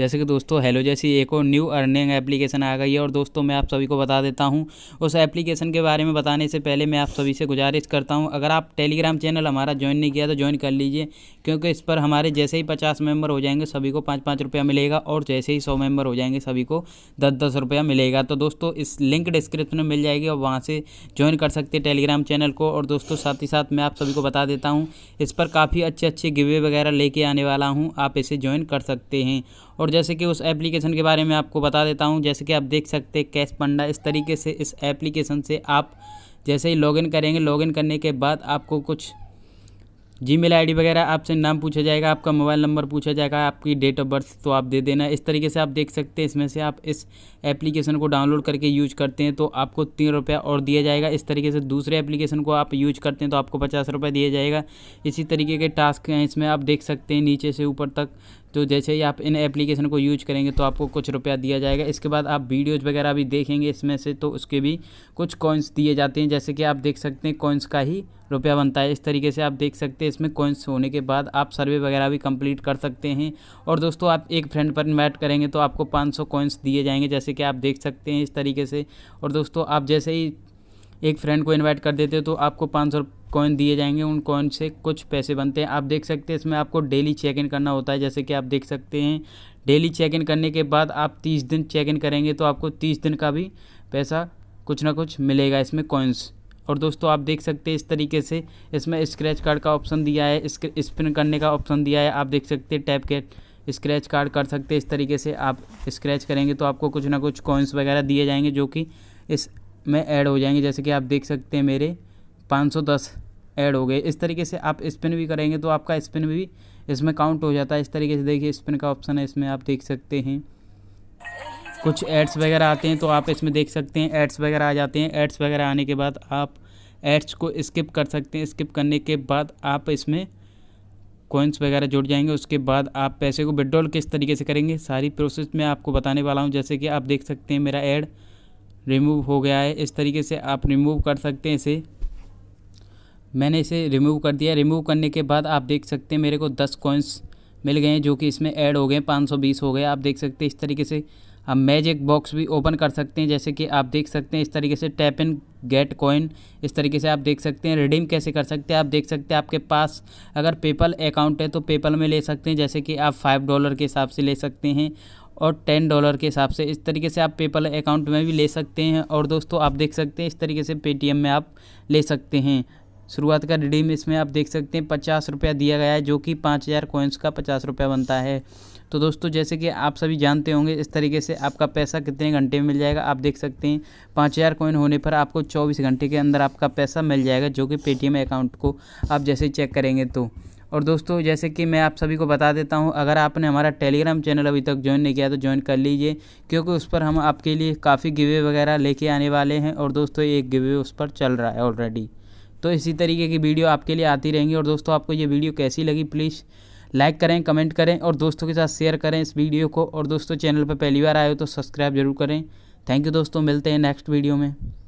जैसे कि दोस्तों हेलो जैसी एक और न्यू अर्निंग एप्लीकेशन आ गई है और दोस्तों मैं आप सभी को बता देता हूँ उस एप्लीकेशन के बारे में बताने से पहले मैं आप सभी से गुजारिश करता हूँ अगर आप टेलीग्राम चैनल हमारा ज्वाइन नहीं किया तो ज्वाइन कर लीजिए क्योंकि इस पर हमारे जैसे ही पचास मेम्बर हो जाएंगे सभी को पाँच पाँच रुपया मिलेगा और जैसे ही सौ मेम्बर हो जाएंगे सभी को दस दस रुपया मिलेगा तो दोस्तों इस लिंक डिस्क्रिप्शन में मिल जाएगी और वहाँ से ज्वाइन कर सकते हैं टेलीग्राम चैनल को और दोस्तों साथ ही साथ मैं आप सभी को बता देता हूँ इस पर काफ़ी अच्छे अच्छे गिवे वगैरह लेके आने वाला हूँ आप इसे ज्वाइन कर सकते हैं और और जैसे कि उस एप्लीकेशन के बारे में आपको बता देता हूँ जैसे कि आप देख सकते हैं कैश पंडा इस तरीके से इस एप्लीकेशन से आप जैसे ही लॉगिन करेंगे लॉगिन करने के बाद आपको कुछ जी मेल आई वगैरह आपसे नाम पूछा जाएगा आपका मोबाइल नंबर पूछा जाएगा आपकी डेट ऑफ बर्थ तो आप दे देना इस तरीके से आप देख सकते हैं इसमें से आप इस एप्लीकेशन को डाउनलोड करके यूज करते हैं तो आपको तीन रुपया और दिया जाएगा इस तरीके से दूसरे एप्लीकेशन को आप यूज करते हैं तो आपको पचास रुपये दिया जाएगा इसी तरीके के टास्क हैं इसमें आप देख सकते हैं नीचे से ऊपर तक तो जैसे ही आप इन एप्लीकेशन को यूज करेंगे तो आपको कुछ रुपया दिया जाएगा इसके बाद आप वीडियोज़ वगैरह भी देखेंगे इसमें से तो उसके भी कुछ कॉइन्स दिए जाते हैं जैसे कि आप देख सकते हैं कॉइन्स का ही रुपया बनता है इस तरीके से आप देख सकते हैं इसमें कॉइन्स होने के बाद आप सर्वे वगैरह भी कंप्लीट कर सकते हैं और दोस्तों आप एक फ्रेंड पर इन्वाइट करेंगे तो आपको 500 कॉइन्स दिए जाएंगे जैसे कि आप देख सकते हैं इस तरीके से और दोस्तों आप जैसे ही एक फ्रेंड को इन्वाइट कर देते हो तो आपको पाँच सौ कॉइन दिए जाएंगे उन कॉइन से कुछ पैसे बनते हैं आप देख सकते हैं इसमें आपको डेली चेक इन करना होता है जैसे कि आप देख सकते हैं डेली चेक इन करने के बाद आप तीस दिन चेक इन करेंगे तो आपको तीस दिन का भी पैसा कुछ ना कुछ मिलेगा इसमें कॉइन्स और दोस्तों आप देख सकते हैं इस तरीके से इसमें स्क्रैच कार्ड का ऑप्शन दिया है स्पिन करने का ऑप्शन दिया है आप देख सकते हैं टैप के स्क्रैच कार्ड कर सकते हैं इस तरीके से आप स्क्रैच करेंगे तो आपको कुछ ना कुछ कॉइन्स वगैरह दिए जाएंगे जो कि इस में ऐड हो जाएंगे जैसे कि आप देख सकते हैं मेरे 510 ऐड हो गए इस तरीके से आप स्पिन भी करेंगे तो आपका स्पिन भी इसमें काउंट हो जाता है इस तरीके से देखिए स्पिन का ऑप्शन है इसमें आप देख सकते हैं कुछ एड्स वगैरह आते हैं तो आप इसमें देख सकते हैं एड्स वगैरह आ जाते हैं एड्स वगैरह आने के बाद आप एड्स को स्किप कर सकते हैं स्किप करने के बाद आप इसमें कोइंस वगैरह जुड़ जाएंगे उसके बाद आप पैसे को विड्रॉल किस तरीके से करेंगे सारी प्रोसेस मैं आपको बताने वाला हूँ जैसे कि आप देख सकते हैं मेरा ऐड रिमूव हो गया है इस तरीके से आप रिमूव कर सकते हैं इसे मैंने इसे रिमूव कर दिया रिमूव करने के बाद आप देख सकते हैं मेरे को दस कॉइन्स मिल गए हैं जो कि इसमें ऐड हो गए पाँच सौ बीस हो गए आप देख सकते हैं इस तरीके से हम मैजिक बॉक्स भी ओपन कर सकते हैं जैसे कि आप देख सकते हैं इस तरीके से टैप एंड गेट कॉइन इस तरीके से आप देख सकते हैं रिडीम कैसे कर सकते हैं आप देख सकते हैं आपके पास अगर पेपल अकाउंट है तो पेपल में ले सकते हैं जैसे कि आप फाइव डॉलर के हिसाब से ले सकते हैं और टेन डॉलर के हिसाब से इस तरीके से आप पेपल अकाउंट में भी ले सकते हैं और दोस्तों आप देख सकते हैं इस तरीके से पेटीएम में आप ले सकते हैं शुरुआत का रिडीम इसमें आप देख सकते हैं पचास रुपया दिया गया है जो कि पाँच हज़ार कोइंस का पचास रुपया बनता है तो दोस्तों जैसे कि आप सभी जानते होंगे इस तरीके से आपका पैसा कितने घंटे में मिल जाएगा आप देख सकते हैं पाँच हज़ार कोइन होने पर आपको चौबीस घंटे के अंदर आपका पैसा मिल जाएगा जो कि पेटीएम अकाउंट को आप जैसे चेक करेंगे तो और दोस्तों जैसे कि मैं आप सभी को बता देता हूं अगर आपने हमारा टेलीग्राम चैनल अभी तक ज्वाइन नहीं किया तो ज्वाइन कर लीजिए क्योंकि उस पर हम आपके लिए काफ़ी गिवे वगैरह लेके आने वाले हैं और दोस्तों एक गिवे उस पर चल रहा है ऑलरेडी तो इसी तरीके की वीडियो आपके लिए आती रहेंगी और दोस्तों आपको ये वीडियो कैसी लगी प्लीज़ लाइक करें कमेंट करें और दोस्तों के साथ शेयर करें इस वीडियो को और दोस्तों चैनल पर पहली बार आए हो तो सब्सक्राइब जरूर करें थैंक यू दोस्तों मिलते हैं नेक्स्ट वीडियो में